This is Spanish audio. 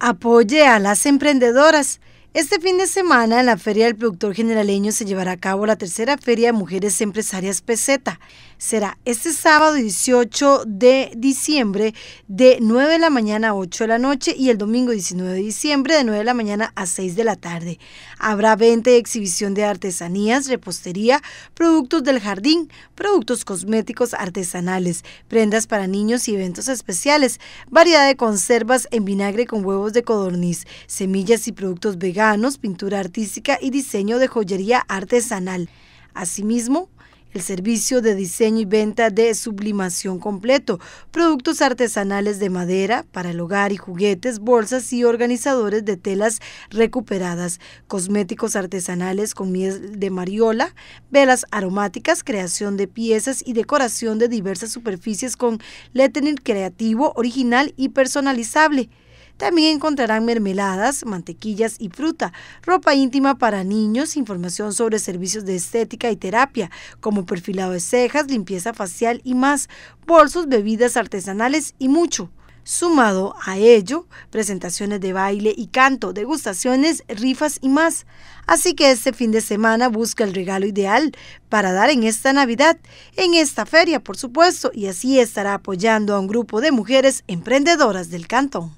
Apoye a las emprendedoras este fin de semana en la Feria del Productor Generaleño se llevará a cabo la tercera Feria de Mujeres Empresarias Peseta. Será este sábado 18 de diciembre de 9 de la mañana a 8 de la noche y el domingo 19 de diciembre de 9 de la mañana a 6 de la tarde. Habrá venta y exhibición de artesanías, repostería, productos del jardín, productos cosméticos artesanales, prendas para niños y eventos especiales, variedad de conservas en vinagre con huevos de codorniz, semillas y productos veganos pintura artística y diseño de joyería artesanal. Asimismo, el servicio de diseño y venta de sublimación completo, productos artesanales de madera para el hogar y juguetes, bolsas y organizadores de telas recuperadas, cosméticos artesanales con miel de mariola, velas aromáticas, creación de piezas y decoración de diversas superficies con lettering creativo, original y personalizable. También encontrarán mermeladas, mantequillas y fruta, ropa íntima para niños, información sobre servicios de estética y terapia, como perfilado de cejas, limpieza facial y más, bolsos, bebidas artesanales y mucho. Sumado a ello, presentaciones de baile y canto, degustaciones, rifas y más. Así que este fin de semana busca el regalo ideal para dar en esta Navidad, en esta feria, por supuesto, y así estará apoyando a un grupo de mujeres emprendedoras del cantón.